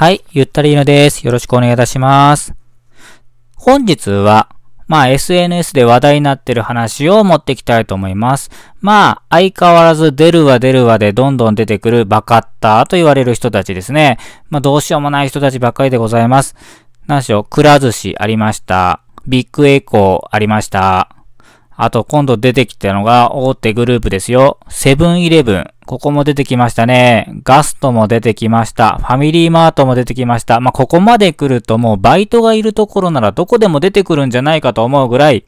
はい、ゆったりのです。よろしくお願いいたします。本日は、まあ SNS で話題になってる話を持ってきたいと思います。まあ相変わらず出るわ出るわでどんどん出てくるバカッターと言われる人たちですね。まあどうしようもない人たちばっかりでございます。何しろ、くら寿司ありました。ビッグエコーありました。あと今度出てきたのが大手グループですよ。セブンイレブン。ここも出てきましたね。ガストも出てきました。ファミリーマートも出てきました。まあ、ここまで来るともうバイトがいるところならどこでも出てくるんじゃないかと思うぐらい、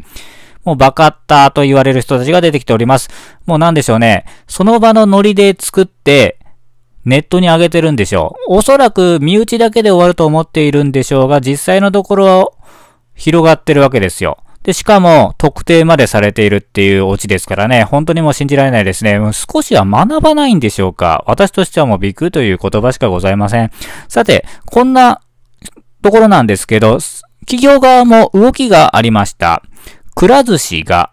もうバカッターと言われる人たちが出てきております。もうなんでしょうね。その場のノリで作って、ネットに上げてるんでしょう。おそらく身内だけで終わると思っているんでしょうが、実際のところは広がってるわけですよ。で、しかも、特定までされているっていうオチですからね、本当にもう信じられないですね。もう少しは学ばないんでしょうか私としてはもうビクという言葉しかございません。さて、こんなところなんですけど、企業側も動きがありました。くら寿司が、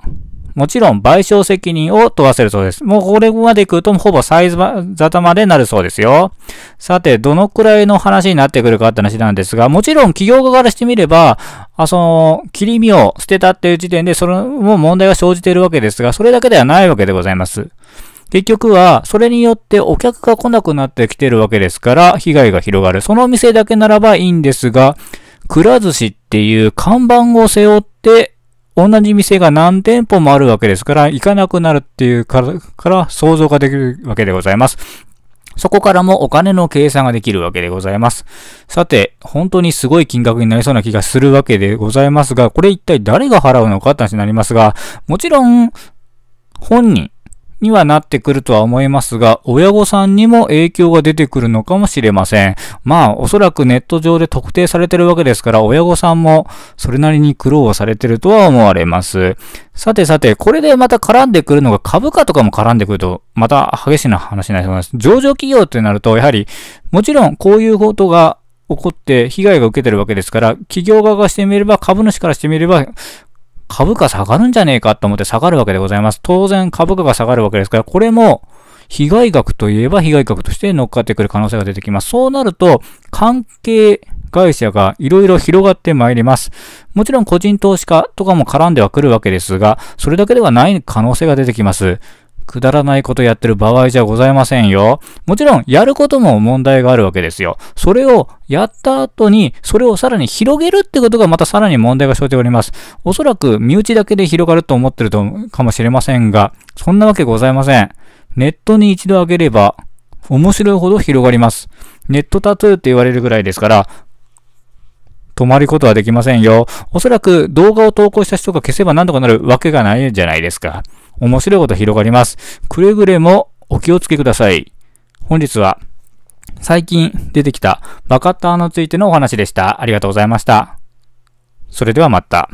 もちろん賠償責任を問わせるそうです。もうこれまで来るとほぼサイズ沙汰までなるそうですよ。さて、どのくらいの話になってくるかって話なんですが、もちろん企業側からしてみれば、あその、切り身を捨てたっていう時点で、それも問題が生じているわけですが、それだけではないわけでございます。結局は、それによってお客が来なくなってきてるわけですから、被害が広がる。その店だけならばいいんですが、くら寿司っていう看板を背負って、同じ店が何店舗もあるわけですから、行かなくなるっていうから、から想像ができるわけでございます。そこからもお金の計算ができるわけでございます。さて、本当にすごい金額になりそうな気がするわけでございますが、これ一体誰が払うのかって話になりますが、もちろん、本人、にはなってくるとは思いますが、親御さんにも影響が出てくるのかもしれません。まあ、おそらくネット上で特定されてるわけですから、親御さんもそれなりに苦労をされてるとは思われます。さてさて、これでまた絡んでくるのが株価とかも絡んでくると、また激しいな話になります。上場企業ってなると、やはり、もちろんこういうことが起こって被害が受けてるわけですから、企業側がしてみれば、株主からしてみれば、株価下がるんじゃねえかと思って下がるわけでございます。当然株価が下がるわけですから、これも被害額といえば被害額として乗っかってくる可能性が出てきます。そうなると、関係会社がいろいろ広がってまいります。もちろん個人投資家とかも絡んではくるわけですが、それだけではない可能性が出てきます。くだらないことやってる場合じゃございませんよ。もちろん、やることも問題があるわけですよ。それをやった後に、それをさらに広げるってことがまたさらに問題が生じております。おそらく、身内だけで広がると思ってるとかもしれませんが、そんなわけございません。ネットに一度上げれば、面白いほど広がります。ネットタトゥーって言われるぐらいですから、止まることはできませんよ。おそらく動画を投稿した人が消せば何とかなるわけがないじゃないですか。面白いこと広がります。くれぐれもお気をつけください。本日は最近出てきたバカッターについてのお話でした。ありがとうございました。それではまた。